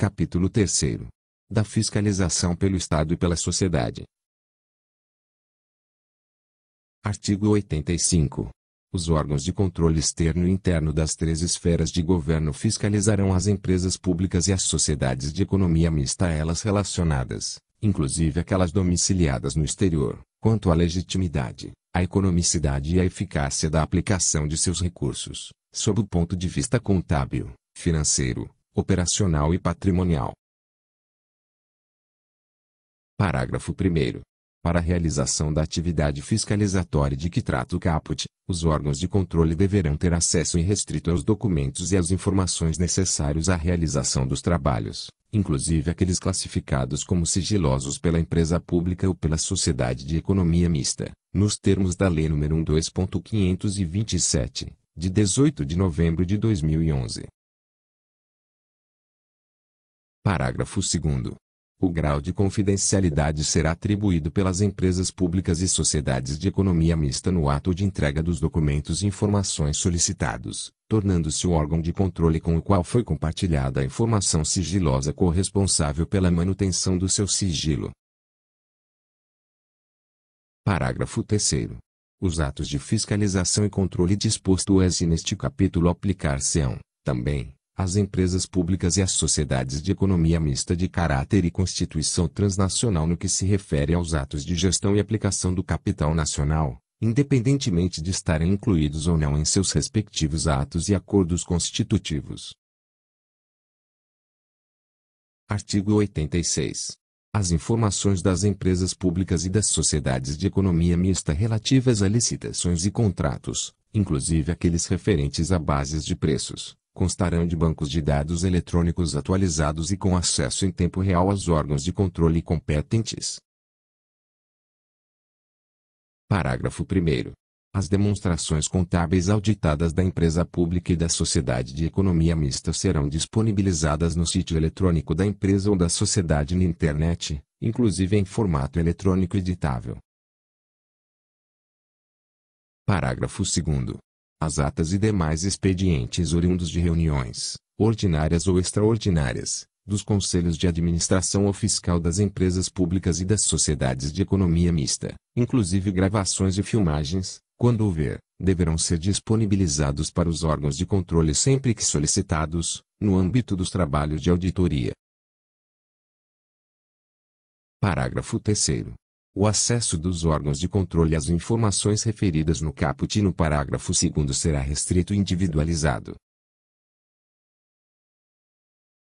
Capítulo 3 Da fiscalização pelo Estado e pela sociedade. Artigo 85. Os órgãos de controle externo e interno das três esferas de governo fiscalizarão as empresas públicas e as sociedades de economia mista a elas relacionadas, inclusive aquelas domiciliadas no exterior, quanto à legitimidade, à economicidade e à eficácia da aplicação de seus recursos, sob o ponto de vista contábil, financeiro, operacional e patrimonial. Parágrafo 1. Para a realização da atividade fiscalizatória de que trata o caput, os órgãos de controle deverão ter acesso irrestrito aos documentos e às informações necessários à realização dos trabalhos, inclusive aqueles classificados como sigilosos pela empresa pública ou pela sociedade de economia mista, nos termos da Lei nº 1.2.527, de 18 de novembro de 2011. Parágrafo 2 O grau de confidencialidade será atribuído pelas empresas públicas e sociedades de economia mista no ato de entrega dos documentos e informações solicitados, tornando-se o órgão de controle com o qual foi compartilhada a informação sigilosa corresponsável pela manutenção do seu sigilo. Parágrafo 3 Os atos de fiscalização e controle disposto neste capítulo aplicar-se-ão, também, as empresas públicas e as sociedades de economia mista de caráter e constituição transnacional no que se refere aos atos de gestão e aplicação do capital nacional, independentemente de estarem incluídos ou não em seus respectivos atos e acordos constitutivos. Artigo 86. As informações das empresas públicas e das sociedades de economia mista relativas a licitações e contratos, inclusive aqueles referentes a bases de preços, constarão de bancos de dados eletrônicos atualizados e com acesso em tempo real aos órgãos de controle competentes. Parágrafo 1. As demonstrações contábeis auditadas da empresa pública e da sociedade de economia mista serão disponibilizadas no sítio eletrônico da empresa ou da sociedade na internet, inclusive em formato eletrônico editável. Parágrafo 2 as atas e demais expedientes oriundos de reuniões, ordinárias ou extraordinárias, dos conselhos de administração ou fiscal das empresas públicas e das sociedades de economia mista, inclusive gravações e filmagens, quando houver, deverão ser disponibilizados para os órgãos de controle sempre que solicitados, no âmbito dos trabalhos de auditoria. Parágrafo 3 o acesso dos órgãos de controle às informações referidas no caput e no parágrafo 2 será restrito e individualizado.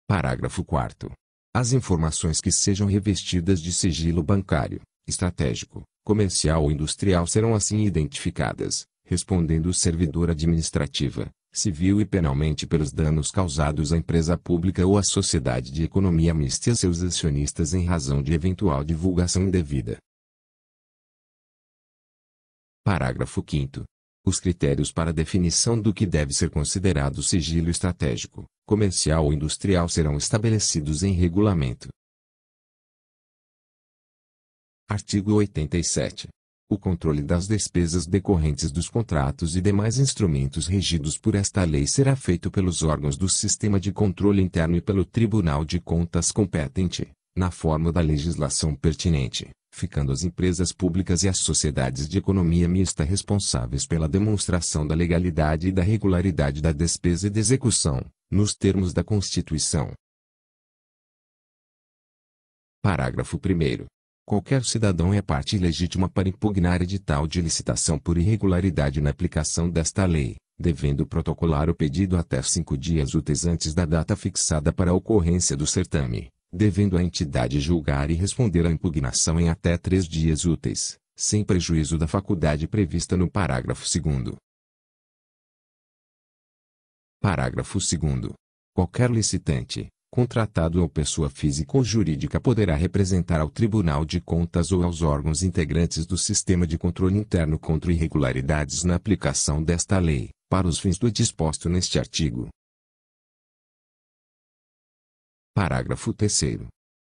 Parágrafo 4. As informações que sejam revestidas de sigilo bancário, estratégico, comercial ou industrial serão assim identificadas, respondendo o servidor administrativa, civil e penalmente pelos danos causados à empresa pública ou à sociedade de economia mista e seus acionistas em razão de eventual divulgação indevida. Parágrafo 5 Os critérios para definição do que deve ser considerado sigilo estratégico, comercial ou industrial serão estabelecidos em regulamento. Artigo 87. O controle das despesas decorrentes dos contratos e demais instrumentos regidos por esta lei será feito pelos órgãos do Sistema de Controle Interno e pelo Tribunal de Contas competente, na forma da legislação pertinente ficando as empresas públicas e as sociedades de economia mista responsáveis pela demonstração da legalidade e da regularidade da despesa e de execução, nos termos da Constituição. Parágrafo 1. Qualquer cidadão é parte legítima para impugnar edital de licitação por irregularidade na aplicação desta lei, devendo protocolar o pedido até cinco dias úteis antes da data fixada para a ocorrência do certame devendo a entidade julgar e responder à impugnação em até três dias úteis, sem prejuízo da faculdade prevista no parágrafo 2. Parágrafo 2. Qualquer licitante, contratado ou pessoa física ou jurídica poderá representar ao Tribunal de Contas ou aos órgãos integrantes do sistema de controle interno contra irregularidades na aplicação desta lei, para os fins do disposto neste artigo. Parágrafo 3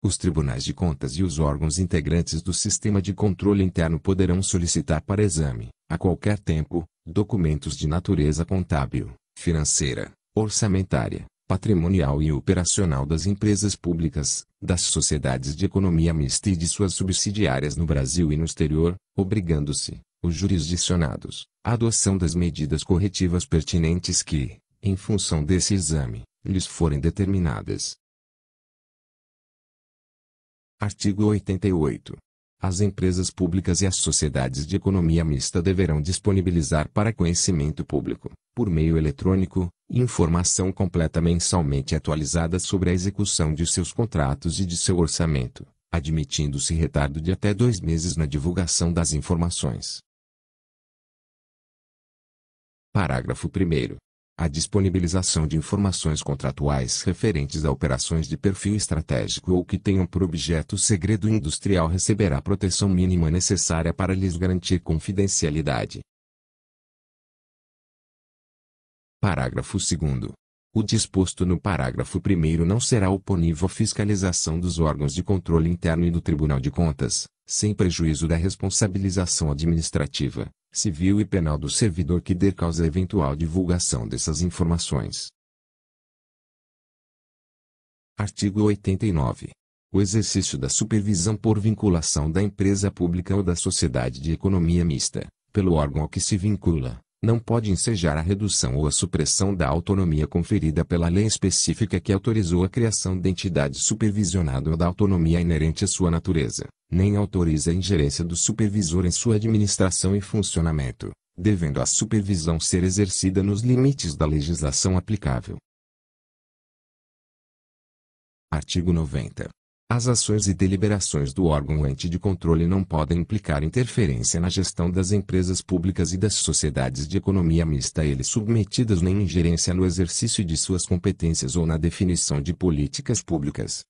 Os tribunais de contas e os órgãos integrantes do sistema de controle interno poderão solicitar para exame, a qualquer tempo, documentos de natureza contábil, financeira, orçamentária, patrimonial e operacional das empresas públicas, das sociedades de economia mista e de suas subsidiárias no Brasil e no exterior, obrigando-se, os jurisdicionados, à adoção das medidas corretivas pertinentes que, em função desse exame, lhes forem determinadas. Artigo 88. As empresas públicas e as sociedades de economia mista deverão disponibilizar para conhecimento público, por meio eletrônico, informação completa mensalmente atualizada sobre a execução de seus contratos e de seu orçamento, admitindo-se retardo de até dois meses na divulgação das informações. Parágrafo 1 a disponibilização de informações contratuais referentes a operações de perfil estratégico ou que tenham por objeto segredo industrial receberá a proteção mínima necessária para lhes garantir confidencialidade. Parágrafo 2. O disposto no parágrafo 1 não será oponível à fiscalização dos órgãos de controle interno e do Tribunal de Contas, sem prejuízo da responsabilização administrativa, civil e penal do servidor que dê causa à eventual divulgação dessas informações. Artigo 89. O exercício da supervisão por vinculação da empresa pública ou da sociedade de economia mista, pelo órgão a que se vincula, não pode ensejar a redução ou a supressão da autonomia conferida pela lei específica que autorizou a criação da entidade supervisionada ou da autonomia inerente à sua natureza, nem autoriza a ingerência do supervisor em sua administração e funcionamento, devendo a supervisão ser exercida nos limites da legislação aplicável. Artigo 90. As ações e deliberações do órgão ente de controle não podem implicar interferência na gestão das empresas públicas e das sociedades de economia mista a ele submetidas nem ingerência no exercício de suas competências ou na definição de políticas públicas.